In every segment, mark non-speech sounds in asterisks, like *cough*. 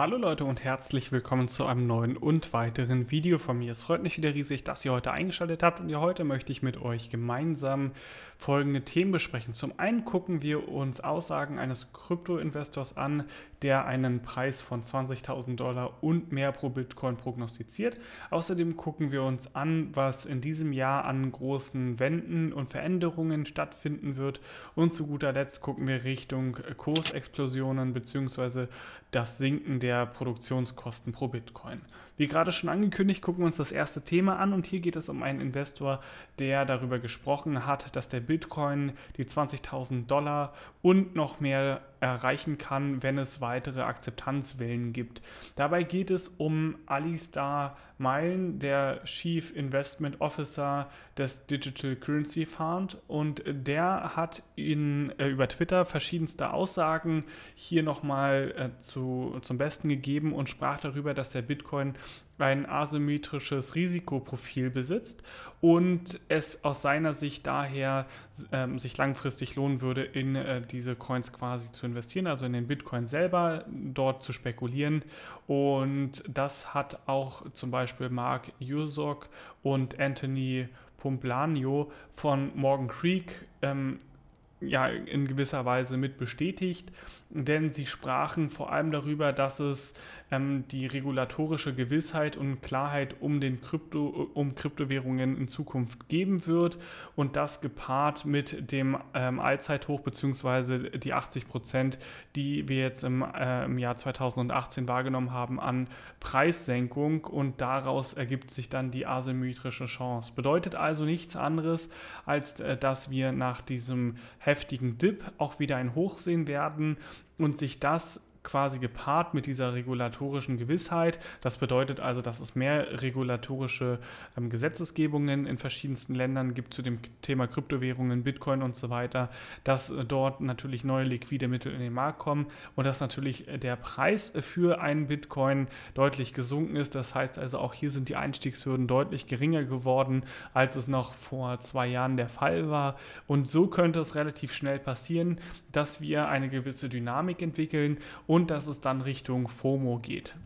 Hallo Leute und herzlich willkommen zu einem neuen und weiteren Video von mir. Es freut mich wieder riesig, dass ihr heute eingeschaltet habt und ja, heute möchte ich mit euch gemeinsam folgende Themen besprechen. Zum einen gucken wir uns Aussagen eines Krypto-Investors an, der einen Preis von 20.000 Dollar und mehr pro Bitcoin prognostiziert. Außerdem gucken wir uns an, was in diesem Jahr an großen Wenden und Veränderungen stattfinden wird. Und zu guter Letzt gucken wir Richtung Kursexplosionen bzw. das Sinken der der Produktionskosten pro Bitcoin. Wie gerade schon angekündigt, gucken wir uns das erste Thema an und hier geht es um einen Investor, der darüber gesprochen hat, dass der Bitcoin die 20.000 Dollar und noch mehr erreichen kann, wenn es weitere Akzeptanzwellen gibt. Dabei geht es um Alistar Meilen, der Chief Investment Officer des Digital Currency Fund und der hat in, äh, über Twitter verschiedenste Aussagen hier nochmal äh, zu, zum Besten gegeben und sprach darüber, dass der Bitcoin ein asymmetrisches Risikoprofil besitzt und es aus seiner Sicht daher ähm, sich langfristig lohnen würde, in äh, diese Coins quasi zu investieren, also in den Bitcoin selber, dort zu spekulieren. Und das hat auch zum Beispiel Mark Jusok und Anthony Pomplano von Morgan Creek ähm, ja, in gewisser Weise mit bestätigt, denn sie sprachen vor allem darüber, dass es ähm, die regulatorische Gewissheit und Klarheit um, den Krypto, um Kryptowährungen in Zukunft geben wird und das gepaart mit dem ähm, Allzeithoch bzw. die 80 Prozent, die wir jetzt im, äh, im Jahr 2018 wahrgenommen haben an Preissenkung und daraus ergibt sich dann die asymmetrische Chance. Bedeutet also nichts anderes, als äh, dass wir nach diesem Hedge heftigen Dip auch wieder ein Hoch sehen werden und sich das quasi gepaart mit dieser regulatorischen Gewissheit. Das bedeutet also, dass es mehr regulatorische ähm, Gesetzesgebungen in verschiedensten Ländern gibt zu dem Thema Kryptowährungen, Bitcoin und so weiter, dass äh, dort natürlich neue liquide Mittel in den Markt kommen und dass natürlich äh, der Preis für einen Bitcoin deutlich gesunken ist. Das heißt also, auch hier sind die Einstiegshürden deutlich geringer geworden, als es noch vor zwei Jahren der Fall war. Und so könnte es relativ schnell passieren, dass wir eine gewisse Dynamik entwickeln und dass es dann Richtung FOMO geht.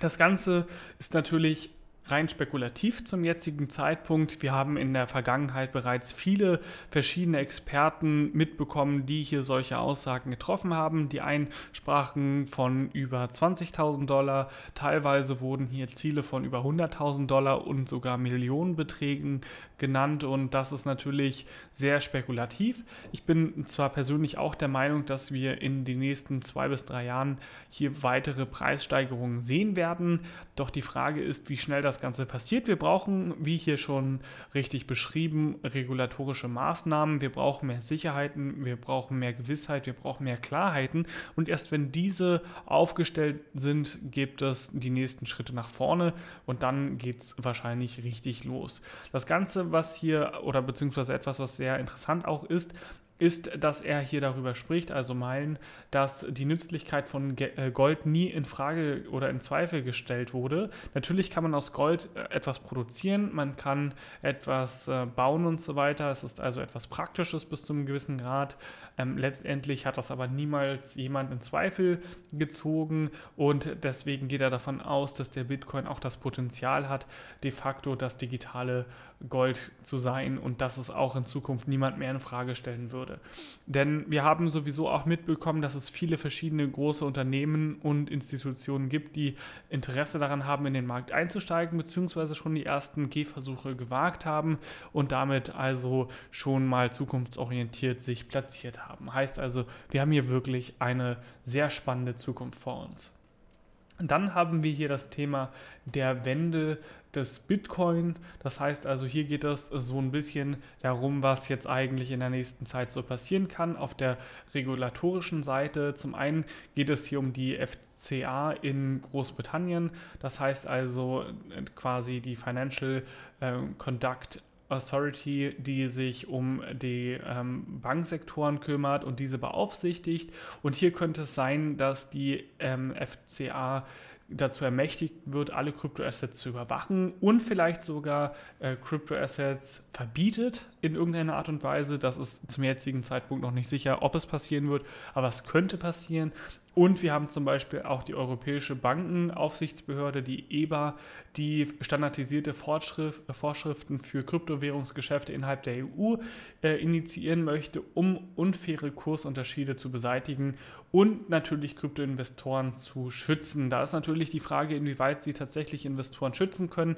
Das Ganze ist natürlich rein spekulativ zum jetzigen Zeitpunkt. Wir haben in der Vergangenheit bereits viele verschiedene Experten mitbekommen, die hier solche Aussagen getroffen haben. Die einen sprachen von über 20.000 Dollar, teilweise wurden hier Ziele von über 100.000 Dollar und sogar Millionenbeträgen genannt und das ist natürlich sehr spekulativ. Ich bin zwar persönlich auch der Meinung, dass wir in den nächsten zwei bis drei Jahren hier weitere Preissteigerungen sehen werden, doch die Frage ist, wie schnell das das Ganze passiert. Wir brauchen, wie hier schon richtig beschrieben, regulatorische Maßnahmen. Wir brauchen mehr Sicherheiten, wir brauchen mehr Gewissheit, wir brauchen mehr Klarheiten. Und erst wenn diese aufgestellt sind, gibt es die nächsten Schritte nach vorne und dann geht es wahrscheinlich richtig los. Das Ganze, was hier oder beziehungsweise etwas, was sehr interessant auch ist, ist, dass er hier darüber spricht, also meinen, dass die Nützlichkeit von äh, Gold nie in Frage oder in Zweifel gestellt wurde. Natürlich kann man aus Gold äh, etwas produzieren, man kann etwas äh, bauen und so weiter. Es ist also etwas Praktisches bis zu einem gewissen Grad. Ähm, letztendlich hat das aber niemals jemand in Zweifel gezogen und deswegen geht er davon aus, dass der Bitcoin auch das Potenzial hat, de facto das digitale Gold zu sein und dass es auch in Zukunft niemand mehr in Frage stellen wird würde. Denn wir haben sowieso auch mitbekommen, dass es viele verschiedene große Unternehmen und Institutionen gibt, die Interesse daran haben, in den Markt einzusteigen, beziehungsweise schon die ersten Gehversuche gewagt haben und damit also schon mal zukunftsorientiert sich platziert haben. Heißt also, wir haben hier wirklich eine sehr spannende Zukunft vor uns. Dann haben wir hier das Thema der Wende des Bitcoin. Das heißt also, hier geht es so ein bisschen darum, was jetzt eigentlich in der nächsten Zeit so passieren kann. Auf der regulatorischen Seite zum einen geht es hier um die FCA in Großbritannien. Das heißt also äh, quasi die Financial ähm, Conduct Authority, die sich um die ähm, Banksektoren kümmert und diese beaufsichtigt. Und hier könnte es sein, dass die ähm, FCA dazu ermächtigt wird, alle Kryptoassets zu überwachen und vielleicht sogar äh, verbietet, in irgendeiner Art und Weise. Das ist zum jetzigen Zeitpunkt noch nicht sicher, ob es passieren wird, aber es könnte passieren. Und wir haben zum Beispiel auch die Europäische Bankenaufsichtsbehörde, die EBA, die standardisierte Vorschrift, Vorschriften für Kryptowährungsgeschäfte innerhalb der EU äh, initiieren möchte, um unfaire Kursunterschiede zu beseitigen und natürlich Kryptoinvestoren zu schützen. Da ist natürlich die Frage, inwieweit sie tatsächlich Investoren schützen können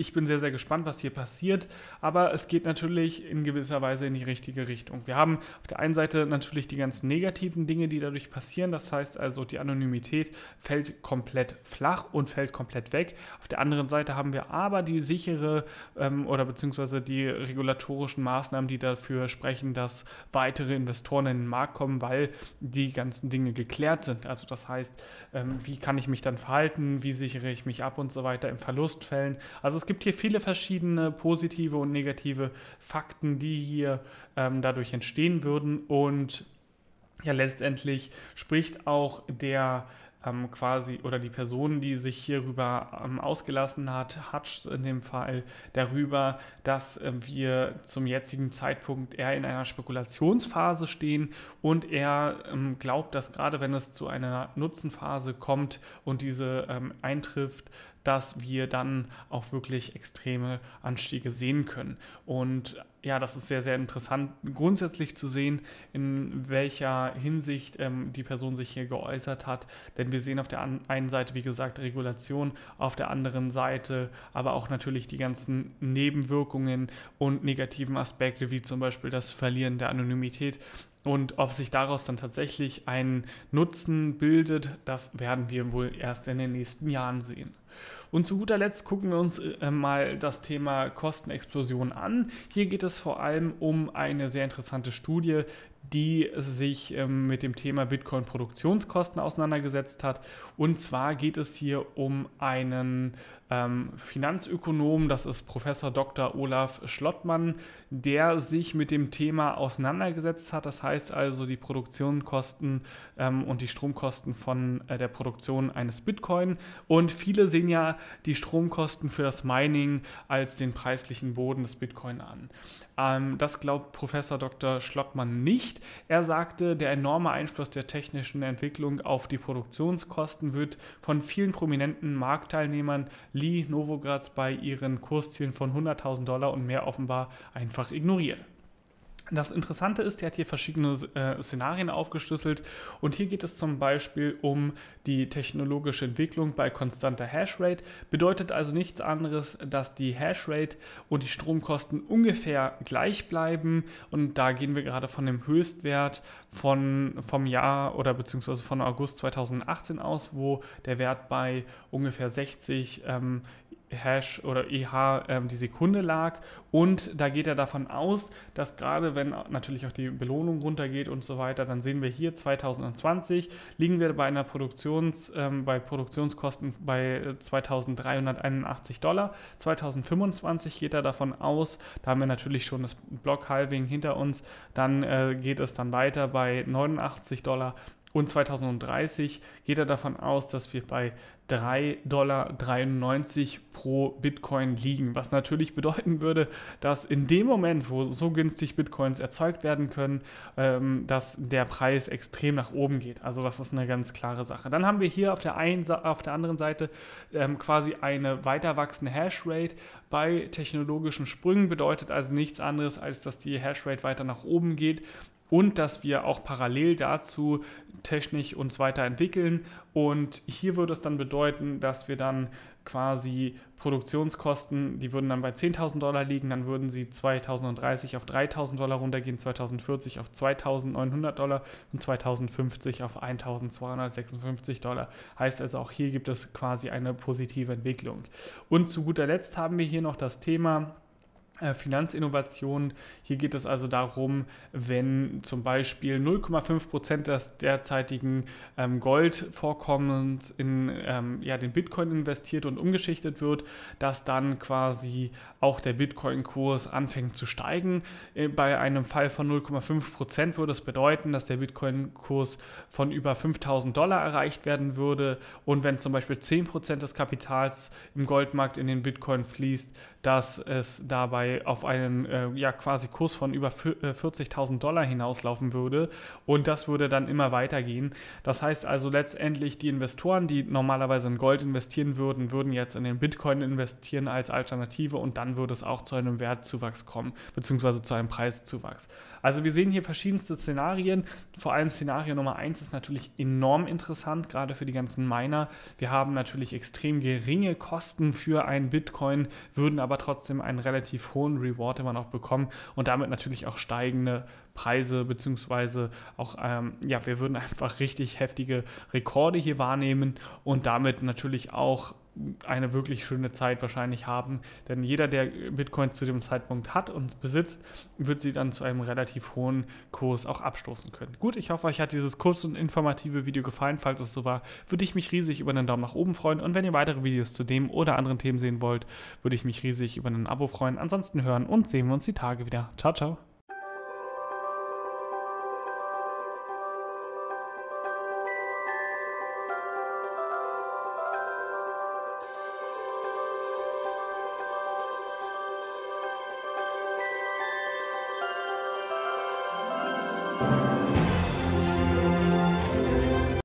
ich bin sehr, sehr gespannt, was hier passiert. Aber es geht natürlich in gewisser Weise in die richtige Richtung. Wir haben auf der einen Seite natürlich die ganzen negativen Dinge, die dadurch passieren. Das heißt also, die Anonymität fällt komplett flach und fällt komplett weg. Auf der anderen Seite haben wir aber die sichere ähm, oder beziehungsweise die regulatorischen Maßnahmen, die dafür sprechen, dass weitere Investoren in den Markt kommen, weil die ganzen Dinge geklärt sind. Also das heißt, ähm, wie kann ich mich dann verhalten, wie sichere ich mich ab und so weiter in Verlustfällen. Also es gibt hier viele verschiedene positive und negative Fakten, die hier ähm, dadurch entstehen würden. Und ja, letztendlich spricht auch der ähm, quasi oder die Person, die sich hierüber ähm, ausgelassen hat, Hutch in dem Fall, darüber, dass äh, wir zum jetzigen Zeitpunkt eher in einer Spekulationsphase stehen und er ähm, glaubt, dass gerade wenn es zu einer Nutzenphase kommt und diese ähm, eintrifft, dass wir dann auch wirklich extreme Anstiege sehen können. Und ja, das ist sehr, sehr interessant, grundsätzlich zu sehen, in welcher Hinsicht ähm, die Person sich hier geäußert hat. Denn wir sehen auf der einen Seite, wie gesagt, Regulation, auf der anderen Seite aber auch natürlich die ganzen Nebenwirkungen und negativen Aspekte, wie zum Beispiel das Verlieren der Anonymität. Und ob sich daraus dann tatsächlich ein Nutzen bildet, das werden wir wohl erst in den nächsten Jahren sehen. Und zu guter Letzt gucken wir uns äh, mal das Thema Kostenexplosion an. Hier geht es vor allem um eine sehr interessante Studie, die sich ähm, mit dem Thema Bitcoin-Produktionskosten auseinandergesetzt hat. Und zwar geht es hier um einen ähm, Finanzökonom, das ist Professor Dr. Olaf Schlottmann, der sich mit dem Thema auseinandergesetzt hat. Das heißt also die Produktionskosten ähm, und die Stromkosten von äh, der Produktion eines Bitcoin. Und viele sehen ja die Stromkosten für das Mining als den preislichen Boden des Bitcoin an. Ähm, das glaubt Professor Dr. Schlottmann nicht. Er sagte, der enorme Einfluss der technischen Entwicklung auf die Produktionskosten wird von vielen prominenten Marktteilnehmern Lee Novogratz bei ihren Kurszielen von 100.000 Dollar und mehr offenbar einfach ignoriert. Das Interessante ist, er hat hier verschiedene äh, Szenarien aufgeschlüsselt und hier geht es zum Beispiel um die technologische Entwicklung bei konstanter Hashrate. Bedeutet also nichts anderes, dass die Hashrate und die Stromkosten ungefähr gleich bleiben und da gehen wir gerade von dem Höchstwert von, vom Jahr oder beziehungsweise von August 2018 aus, wo der Wert bei ungefähr 60 ähm, Hash oder EH ähm, die Sekunde lag. Und da geht er davon aus, dass gerade wenn natürlich auch die Belohnung runtergeht und so weiter, dann sehen wir hier 2020 liegen wir bei einer Produktions, ähm, bei Produktionskosten bei 2381 äh, Dollar. 2025 geht er davon aus, da haben wir natürlich schon das Block Halving hinter uns, dann äh, geht es dann weiter bei 89 Dollar und 2030 geht er davon aus, dass wir bei 3,93 Dollar pro Bitcoin liegen, was natürlich bedeuten würde, dass in dem Moment, wo so günstig Bitcoins erzeugt werden können, ähm, dass der Preis extrem nach oben geht. Also das ist eine ganz klare Sache. Dann haben wir hier auf der, einen, auf der anderen Seite ähm, quasi eine weiter wachsende Hashrate bei technologischen Sprüngen, bedeutet also nichts anderes, als dass die Hashrate weiter nach oben geht und dass wir auch parallel dazu technisch uns weiterentwickeln. Und hier würde es dann bedeuten, dass wir dann quasi Produktionskosten, die würden dann bei 10.000 Dollar liegen, dann würden sie 2030 auf 3.000 Dollar runtergehen, 2040 auf 2.900 Dollar und 2050 auf 1.256 Dollar. Heißt also auch hier gibt es quasi eine positive Entwicklung. Und zu guter Letzt haben wir hier noch das Thema, äh, Finanzinnovationen. Hier geht es also darum, wenn zum Beispiel 0,5 Prozent des derzeitigen ähm, Goldvorkommens in ähm, ja, den Bitcoin investiert und umgeschichtet wird, dass dann quasi auch der Bitcoin-Kurs anfängt zu steigen. Äh, bei einem Fall von 0,5 Prozent würde es bedeuten, dass der Bitcoin-Kurs von über 5000 Dollar erreicht werden würde. Und wenn zum Beispiel 10 Prozent des Kapitals im Goldmarkt in den Bitcoin fließt, dass es dabei äh, auf einen äh, ja, quasi Kurs von über 40.000 äh, Dollar hinauslaufen würde und das würde dann immer weitergehen. Das heißt also letztendlich, die Investoren, die normalerweise in Gold investieren würden, würden jetzt in den Bitcoin investieren als Alternative und dann würde es auch zu einem Wertzuwachs kommen, beziehungsweise zu einem Preiszuwachs. Also wir sehen hier verschiedenste Szenarien. Vor allem Szenario Nummer 1 ist natürlich enorm interessant, gerade für die ganzen Miner. Wir haben natürlich extrem geringe Kosten für einen Bitcoin, würden aber trotzdem einen relativ hohen hohen Reward immer noch bekommen und damit natürlich auch steigende Preise, beziehungsweise auch, ähm, ja, wir würden *laughs* einfach richtig heftige Rekorde hier wahrnehmen und damit natürlich auch eine wirklich schöne Zeit wahrscheinlich haben. Denn jeder, der Bitcoin zu dem Zeitpunkt hat und besitzt, wird sie dann zu einem relativ hohen Kurs auch abstoßen können. Gut, ich hoffe, euch hat dieses kurze und informative Video gefallen. Falls es so war, würde ich mich riesig über einen Daumen nach oben freuen. Und wenn ihr weitere Videos zu dem oder anderen Themen sehen wollt, würde ich mich riesig über ein Abo freuen. Ansonsten hören und sehen wir uns die Tage wieder. Ciao, ciao.